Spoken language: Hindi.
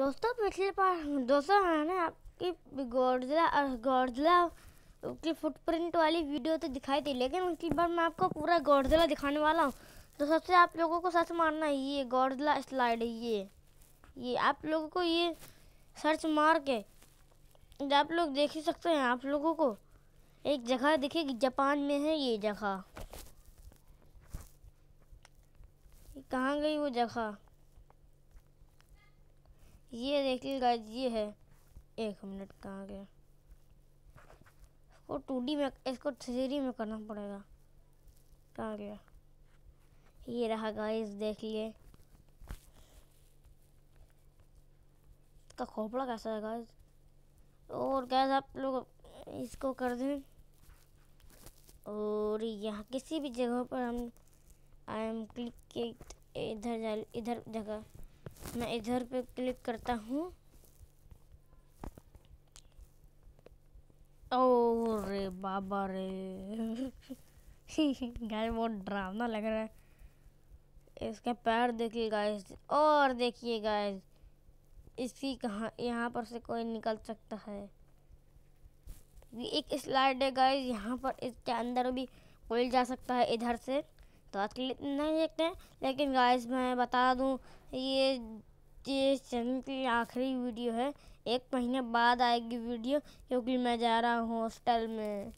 दोस्तों पिछले बार दोस्तों मैंने आपकी गौरजला गौरजला की फुटप्रिंट वाली वीडियो तो दिखाई थी लेकिन उनकी बार मैं आपको पूरा गौरजला दिखाने वाला हूँ तो सबसे आप लोगों को सर्च मारना है ये गौरजला स्लाइड ये ये आप लोगों को ये सर्च मार के आप लोग देख ही सकते हैं आप लोगों को एक जगह दिखेगी जापान में है ये जगह कहाँ गई वो जगह ये देखिए लीजिएगा ये है एक मिनट कहाँ गया इसको टू डी में इसको थ्री में करना पड़ेगा कहाँ गया ये रहा गाइस देख लिए इसका खोपड़ा कैसा है गाइस और गाइस आप लोग इसको कर दें और यहाँ किसी भी जगह पर हम आई एम क्लिक के इधर जा इधर जगह मैं इधर पे क्लिक करता हूँ रे बाबा रे गाय बहुत ड्रामा लग रहा है इसका पैर देखिए गाइस और देखिए गाइस इसकी कहाँ यहाँ पर से कोई निकल सकता है एक स्लाइड है गाइस यहाँ पर इसके अंदर भी कोई जा सकता है इधर से तो आज के लिए इतना ही देखते हैं लेकिन गाइस मैं बता दूँ ये ये चैनल की आखिरी वीडियो है एक महीने बाद आएगी वीडियो क्योंकि मैं जा रहा हूँ हॉस्टल में